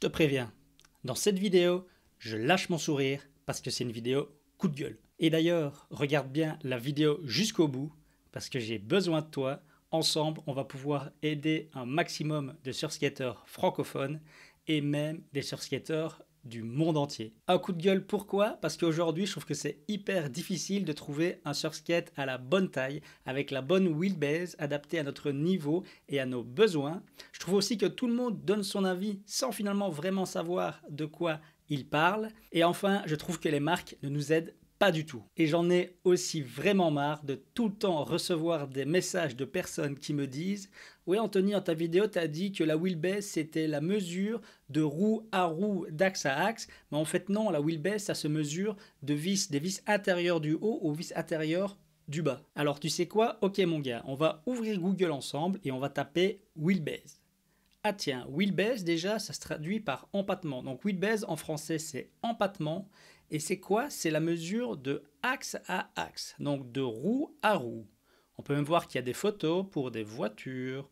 te préviens, dans cette vidéo, je lâche mon sourire parce que c'est une vidéo coup de gueule. Et d'ailleurs, regarde bien la vidéo jusqu'au bout parce que j'ai besoin de toi. Ensemble, on va pouvoir aider un maximum de surskateurs francophones et même des surskateurs du monde entier. Un coup de gueule pourquoi Parce qu'aujourd'hui je trouve que c'est hyper difficile de trouver un surskate à la bonne taille, avec la bonne wheelbase adaptée à notre niveau et à nos besoins. Je trouve aussi que tout le monde donne son avis sans finalement vraiment savoir de quoi il parle. Et enfin, je trouve que les marques ne nous aident pas du tout. Et j'en ai aussi vraiment marre de tout le temps recevoir des messages de personnes qui me disent Oui, Anthony, dans ta vidéo, tu as dit que la wheelbase, c'était la mesure de roue à roue, d'axe à axe. Mais en fait, non, la wheelbase, ça se mesure de vis, des vis intérieures du haut aux vis intérieures du bas. Alors, tu sais quoi Ok, mon gars, on va ouvrir Google ensemble et on va taper wheelbase. Ah tiens, wheelbase déjà, ça se traduit par empattement. Donc wheelbase en français c'est empattement. Et c'est quoi C'est la mesure de axe à axe, donc de roue à roue. On peut même voir qu'il y a des photos pour des voitures,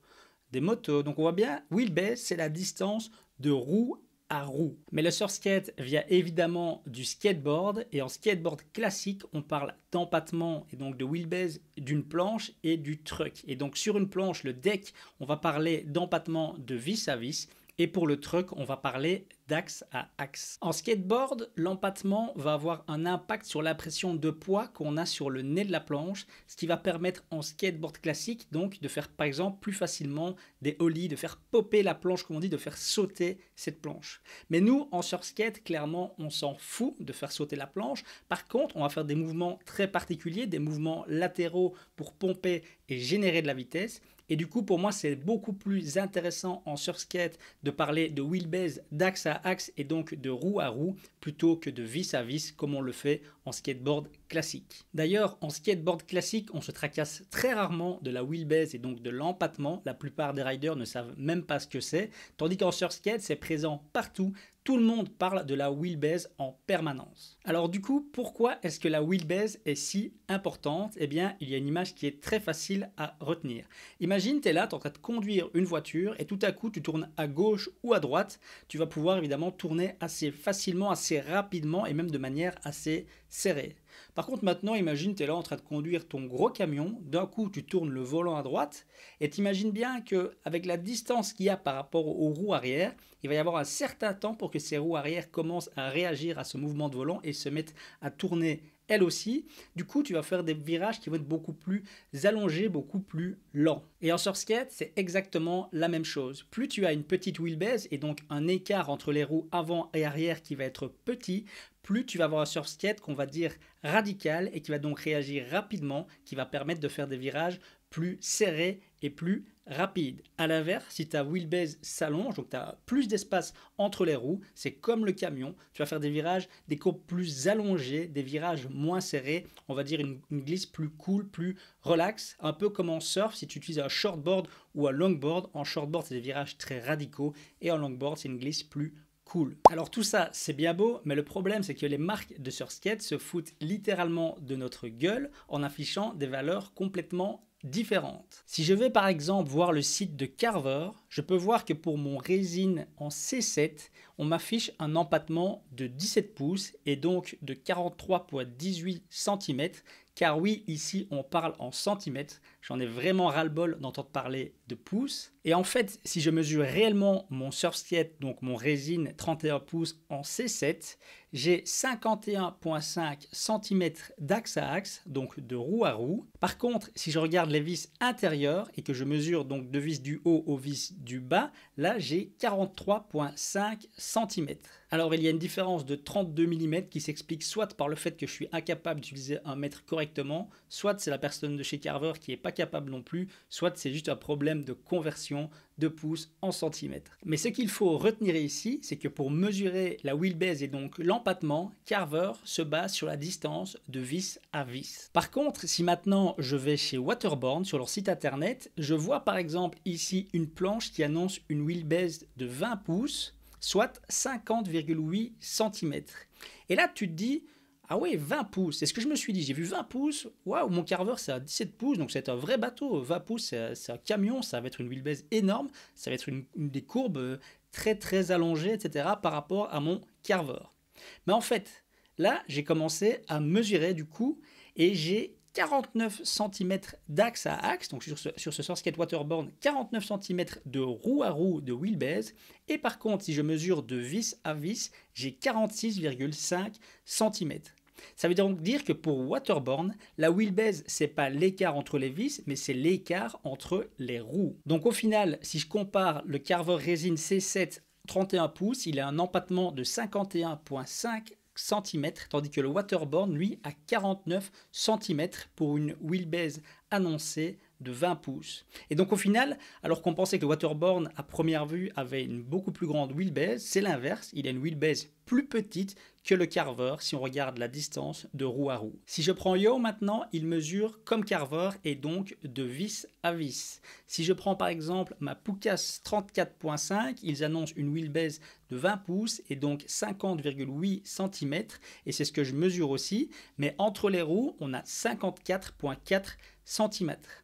des motos. Donc on voit bien, wheelbase c'est la distance de roue roue. Mais le surskate vient évidemment du skateboard et en skateboard classique, on parle d'empattement et donc de wheelbase d'une planche et du truck. Et donc sur une planche, le deck, on va parler d'empattement de vis à vis et pour le truck, on va parler d'axe à axe. En skateboard, l'empattement va avoir un impact sur la pression de poids qu'on a sur le nez de la planche, ce qui va permettre en skateboard classique donc de faire par exemple plus facilement des ollies, de faire popper la planche comme on dit, de faire sauter cette planche. Mais nous en surskate, clairement on s'en fout de faire sauter la planche. Par contre, on va faire des mouvements très particuliers, des mouvements latéraux pour pomper et générer de la vitesse et du coup, pour moi, c'est beaucoup plus intéressant en surskate de parler de wheelbase d'axe à axe et donc de roue à roue plutôt que de vis à vis comme on le fait en skateboard classique. D'ailleurs, en skateboard classique, on se tracasse très rarement de la wheelbase et donc de l'empattement. La plupart des riders ne savent même pas ce que c'est, tandis qu'en surskate, c'est présent partout tout le monde parle de la wheelbase en permanence. Alors du coup, pourquoi est-ce que la wheelbase est si importante Eh bien, il y a une image qui est très facile à retenir. Imagine, tu es là, tu es en train de conduire une voiture et tout à coup, tu tournes à gauche ou à droite. Tu vas pouvoir évidemment tourner assez facilement, assez rapidement et même de manière assez serrée. Par contre, maintenant, imagine, tu es là en train de conduire ton gros camion, d'un coup, tu tournes le volant à droite, et t'imagines bien qu'avec la distance qu'il y a par rapport aux roues arrière, il va y avoir un certain temps pour que ces roues arrière commencent à réagir à ce mouvement de volant et se mettent à tourner elle aussi. Du coup, tu vas faire des virages qui vont être beaucoup plus allongés, beaucoup plus lents. Et en surskate, c'est exactement la même chose. Plus tu as une petite wheelbase et donc un écart entre les roues avant et arrière qui va être petit, plus tu vas avoir un surskate qu'on va dire radical et qui va donc réagir rapidement, qui va permettre de faire des virages plus serré et plus rapide. À l'inverse, si ta wheelbase s'allonge, donc tu as plus d'espace entre les roues, c'est comme le camion, tu vas faire des virages, des courbes plus allongées, des virages moins serrés, on va dire une, glisse plus cool, plus relaxe un peu comme en surf, si tu utilises un shortboard ou un longboard, en shortboard c'est des virages très radicaux et en longboard c'est une glisse plus cool. Alors tout ça, c'est bien beau, mais le problème, c'est que les marques de surskate se foutent littéralement de notre gueule en affichant des valeurs complètement différentes. Si je vais par exemple voir le site de Carver, je peux voir que pour mon résine en C7, on m'affiche un empattement de 17 pouces et donc de 43,18 cm. Car oui, ici on parle en centimètres. J'en ai vraiment ras-le-bol d'entendre parler de pouces. Et en fait, si je mesure réellement mon surf donc mon résine 31 pouces en C7, j'ai 51,5 cm d'axe à axe, donc de roue à roue. Par contre, si je regarde les vis intérieures et que je mesure donc de vis du haut aux vis du bas, là j'ai 43,5 cm. Alors il y a une différence de 32 mm qui s'explique soit par le fait que je suis incapable d'utiliser un mètre correctement, soit c'est la personne de chez Carver qui n'est pas capable non plus, soit c'est juste un problème de conversion de pouces en centimètres. Mais ce qu'il faut retenir ici, c'est que pour mesurer la wheelbase et donc l'empattement, Carver se base sur la distance de vis à vis. Par contre, si maintenant je vais chez Waterborne sur leur site internet, je vois par exemple ici une planche qui annonce une wheelbase de 20 pouces soit 50,8 cm. Et là, tu te dis, ah oui, 20 pouces. C'est ce que je me suis dit. J'ai vu 20 pouces. Waouh, mon carver, c'est à 17 pouces. Donc, c'est un vrai bateau. 20 pouces, c'est un, camion. Ça va être une wheelbase énorme. Ça va être une, une, des courbes euh, très, très allongées, etc. par rapport à mon carver. Mais en fait, là, j'ai commencé à mesurer du coup et j'ai 49 cm d'axe à axe, donc sur ce, sur ce waterborne, 49 cm de roue à roue de wheelbase. Et par contre, si je mesure de vis à vis, j'ai 46,5 cm. Ça veut donc dire que pour Waterborne, la wheelbase, c'est pas l'écart entre les vis, mais c'est l'écart entre les roues. Donc au final, si je compare le Carver Resin C7 31 pouces, il a un empattement de 51,5 centimètres, tandis que le waterborne, lui, a 49 cm pour une wheelbase annoncée de 20 pouces. Et donc au final, alors qu'on pensait que le waterborne à première vue avait une beaucoup plus grande wheelbase, c'est l'inverse, il a une wheelbase plus petite que le Carver si on regarde la distance de roue à roue. Si je prends Yo maintenant, il mesure comme Carver et donc de vis à vis. Si je prends par exemple ma Pukas 34.5, ils annoncent une wheelbase de 20 pouces et donc 50,8 cm et c'est ce que je mesure aussi, mais entre les roues, on a 54,4 cm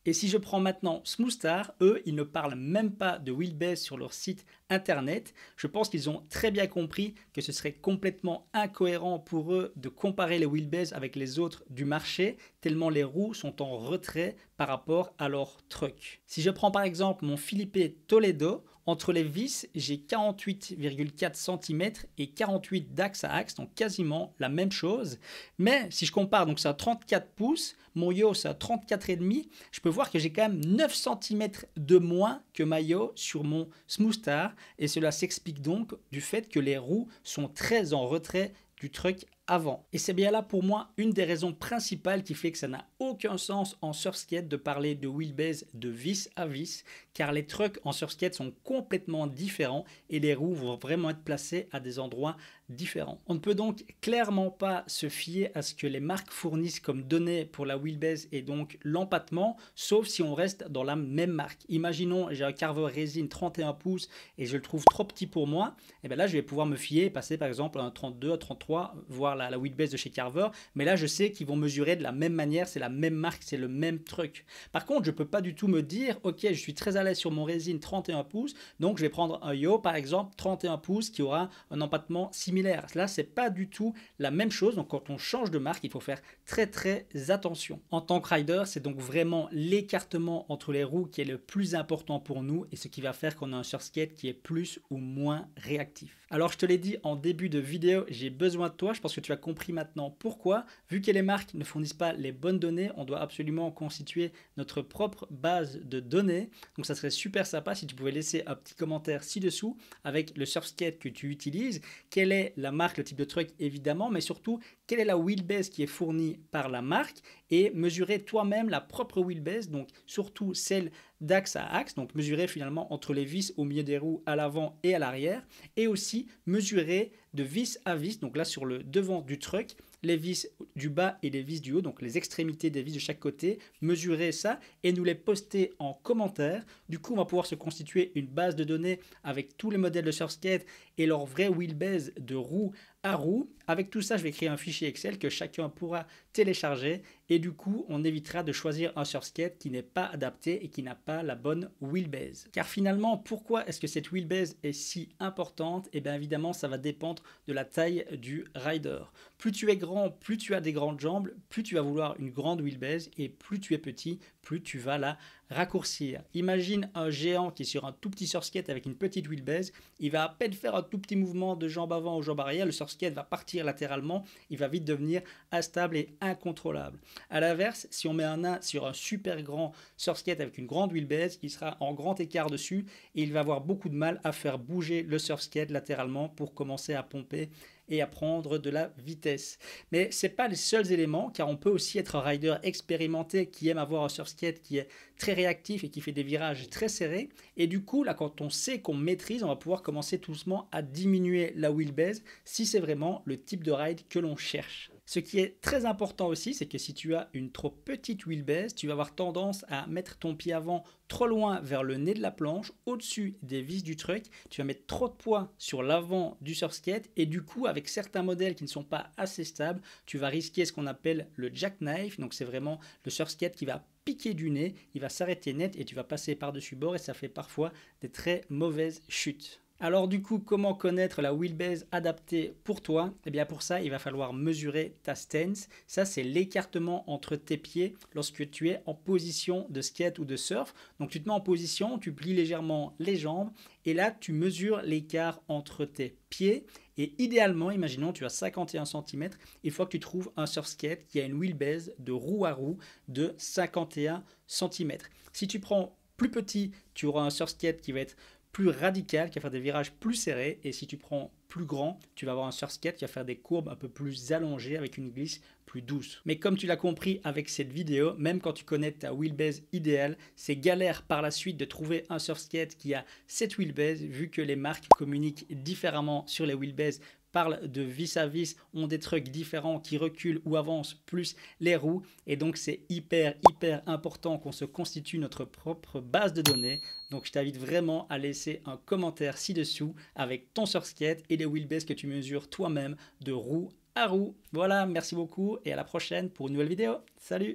et si je prends maintenant Smoothstar, eux, ils ne parlent même pas de wheelbase sur leur site internet. Je pense qu'ils ont très bien compris que ce serait complètement incohérent pour eux de comparer les wheelbase avec les autres du marché, tellement les roues sont en retrait par rapport à leur truck. Si je prends par exemple mon Philippe Toledo, entre les vis, j'ai 48,4 cm et 48 d'axe à axe, donc quasiment la même chose. Mais si je compare, donc ça 34 pouces, mon yo c'est à 34,5, je peux voir que j'ai quand même 9 cm de moins que ma yo sur mon Smooth Star. Et cela s'explique donc du fait que les roues sont très en retrait du truck avant. Et c'est bien là pour moi une des raisons principales qui fait que ça n'a aucun sens en surskate de parler de wheelbase de vis à vis, car les trucks en surskate sont complètement différents et les roues vont vraiment être placées à des endroits différents. On ne peut donc clairement pas se fier à ce que les marques fournissent comme données pour la wheelbase et donc l'empattement, sauf si on reste dans la même marque. Imaginons, j'ai un carver résine 31 pouces et je le trouve trop petit pour moi, et eh bien là je vais pouvoir me fier et passer par exemple à un 32, à 33, voire la, width base de chez Carver, mais là je sais qu'ils vont mesurer de la même manière, c'est la même marque, c'est le même truc. Par contre, je peux pas du tout me dire, ok, je suis très à l'aise sur mon résine 31 pouces, donc je vais prendre un Yo par exemple 31 pouces qui aura un empattement similaire. Là, c'est pas du tout la même chose. Donc quand on change de marque, il faut faire très très attention. En tant que rider, c'est donc vraiment l'écartement entre les roues qui est le plus important pour nous et ce qui va faire qu'on a un surskate qui est plus ou moins réactif. Alors je te l'ai dit en début de vidéo, j'ai besoin de toi. Je pense que tu as compris maintenant pourquoi, vu que les marques ne fournissent pas les bonnes données, on doit absolument constituer notre propre base de données. Donc ça serait super sympa si tu pouvais laisser un petit commentaire ci-dessous avec le surfskate que tu utilises, quelle est la marque, le type de truc, évidemment, mais surtout quelle est la wheelbase qui est fournie par la marque et mesurer toi-même la propre wheelbase, donc surtout celle d'axe à axe, donc mesurer finalement entre les vis au milieu des roues à l'avant et à l'arrière, et aussi mesurer de vis à vis, donc là sur le devant du truck, les vis du bas et les vis du haut, donc les extrémités des vis de chaque côté, mesurer ça et nous les poster en commentaire. Du coup, on va pouvoir se constituer une base de données avec tous les modèles de surskate et leur vrai wheelbase de roue à roue. Avec tout ça, je vais créer un fichier Excel que chacun pourra télécharger et du coup, on évitera de choisir un surskate qui n'est pas adapté et qui n'a pas la bonne wheelbase. Car finalement, pourquoi est-ce que cette wheelbase est si importante Et eh bien évidemment, ça va dépendre de la taille du rider. Plus tu es grand, plus tu as des grandes jambes, plus tu vas vouloir une grande wheelbase, et plus tu es petit, plus tu vas la raccourcir. Imagine un géant qui est sur un tout petit surskate avec une petite wheelbase, il va à peine faire un tout petit mouvement de jambe avant ou jambe arrière, le surskate va partir latéralement, il va vite devenir instable et incontrôlable. À l'inverse, si on met un nain sur un super grand surskate avec une grande wheelbase, qui sera en grand écart dessus, et il va avoir beaucoup de mal à faire bouger le surskate latéralement pour commencer à pomper et à prendre de la vitesse. Mais ce n'est pas les seuls éléments, car on peut aussi être un rider expérimenté qui aime avoir un surskate qui est très réactif et qui fait des virages très serrés. Et du coup, là, quand on sait qu'on maîtrise, on va pouvoir commencer doucement à diminuer la wheelbase si c'est vraiment le type de ride que l'on cherche. Ce qui est très important aussi, c'est que si tu as une trop petite wheelbase, tu vas avoir tendance à mettre ton pied avant trop loin vers le nez de la planche, au-dessus des vis du truck. Tu vas mettre trop de poids sur l'avant du surskate et du coup, avec certains modèles qui ne sont pas assez stables, tu vas risquer ce qu'on appelle le jackknife. Donc, c'est vraiment le surskate qui va piquer du nez, il va s'arrêter net et tu vas passer par-dessus bord et ça fait parfois des très mauvaises chutes. Alors du coup, comment connaître la wheelbase adaptée pour toi Eh bien pour ça, il va falloir mesurer ta stance. Ça, c'est l'écartement entre tes pieds lorsque tu es en position de skate ou de surf. Donc tu te mets en position, tu plies légèrement les jambes et là, tu mesures l'écart entre tes pieds et idéalement, imaginons, tu as 51 cm, il faut que tu trouves un surfskate qui a une wheelbase de roue à roue de 51 cm. Si tu prends plus petit, tu auras un surskate qui va être plus radical, qui va faire des virages plus serrés. Et si tu prends plus grand, tu vas avoir un surskate qui va faire des courbes un peu plus allongées avec une glisse plus douce. Mais comme tu l'as compris avec cette vidéo, même quand tu connais ta wheelbase idéale, c'est galère par la suite de trouver un surskate qui a cette wheelbase vu que les marques communiquent différemment sur les wheelbases parle de vis à vis, ont des trucs différents qui reculent ou avancent plus les roues. Et donc c'est hyper, hyper important qu'on se constitue notre propre base de données. Donc je t'invite vraiment à laisser un commentaire ci-dessous avec ton surskate et les wheelbase que tu mesures toi-même de roue à roue. Voilà, merci beaucoup et à la prochaine pour une nouvelle vidéo. Salut